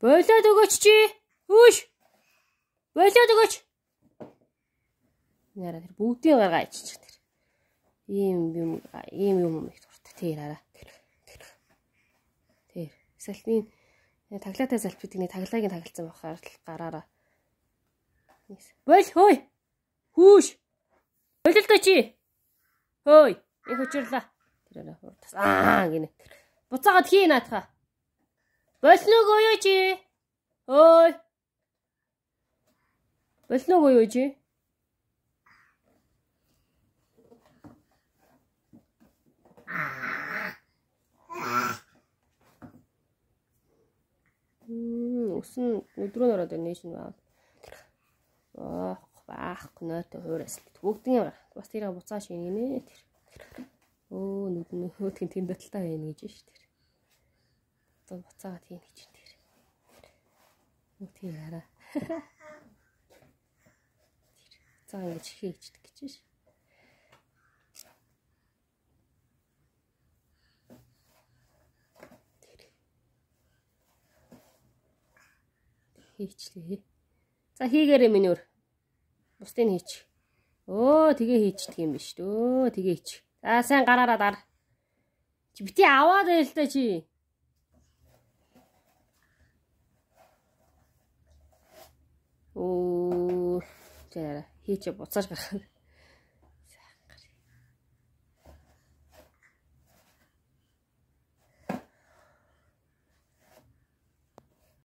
Болоод өгөөч чи. Хөөш. Болоод өгөөч. Яра тэр бүгдийн гаргаа иччих тэр. Ийм юм ийм юм юм их дуртай тэр хараа. Тэр. Тэр. Салтын таглаатай салт бидний таглааг нь тагалцсан байхаар л гараараа. Бол хөөй. Хүүш. Бололтой чи. Хөөй. Их өчрлөө. Тэр орой хурдас. Аа гинэ. Буцаагаад хий наатаха. Болног уу чи? Ой. Болног уу чи? Ус нь өдрөө нөрөөд нэш нь баа. Оох баахгүй нойтой хуурас. Бүгдний юм. Бас тэр буцаа шиг нэмээ тэр. Өө нүд нь хөөтгэн тэнд баталтай байна гэж шүү тэр буцаа буцаага тийм хийж ин тэр. Үгүй тийм арай. За ингэж хийждэг гэж биш. Хийчлээ. За хийгээрэй минь өөр. Бусдыг нь хийчих. Өө тэгээ хийчихдэг юм биш. Өө тэгээ хийчих. За сайн гараараа дар. Чи бити аваад байл та чи. Тэ арай. Хийчээ буцааж гарах.